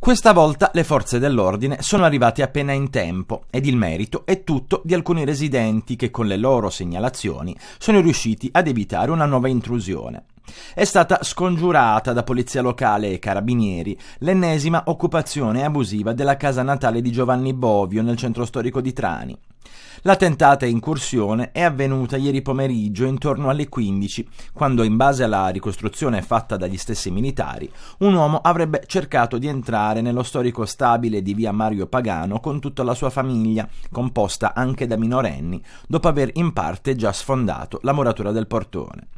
Questa volta le forze dell'ordine sono arrivate appena in tempo ed il merito è tutto di alcuni residenti che con le loro segnalazioni sono riusciti ad evitare una nuova intrusione. È stata scongiurata da polizia locale e carabinieri l'ennesima occupazione abusiva della casa natale di Giovanni Bovio nel centro storico di Trani. La tentata incursione è avvenuta ieri pomeriggio intorno alle 15, quando in base alla ricostruzione fatta dagli stessi militari, un uomo avrebbe cercato di entrare nello storico stabile di via Mario Pagano con tutta la sua famiglia, composta anche da minorenni, dopo aver in parte già sfondato la muratura del portone.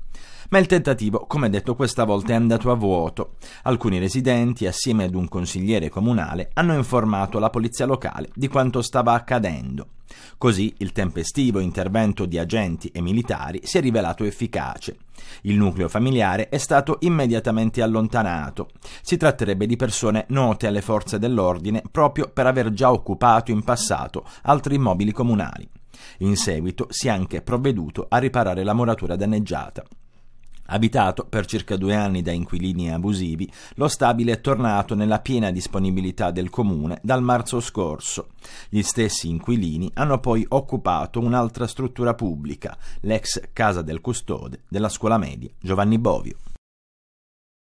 Ma il tentativo, come detto, questa volta è andato a vuoto. Alcuni residenti, assieme ad un consigliere comunale, hanno informato la polizia locale di quanto stava accadendo. Così il tempestivo intervento di agenti e militari si è rivelato efficace. Il nucleo familiare è stato immediatamente allontanato. Si tratterebbe di persone note alle forze dell'ordine proprio per aver già occupato in passato altri immobili comunali. In seguito si è anche provveduto a riparare la muratura danneggiata. Abitato per circa due anni da inquilini abusivi, lo stabile è tornato nella piena disponibilità del comune dal marzo scorso. Gli stessi inquilini hanno poi occupato un'altra struttura pubblica, l'ex casa del custode della scuola media Giovanni Bovio.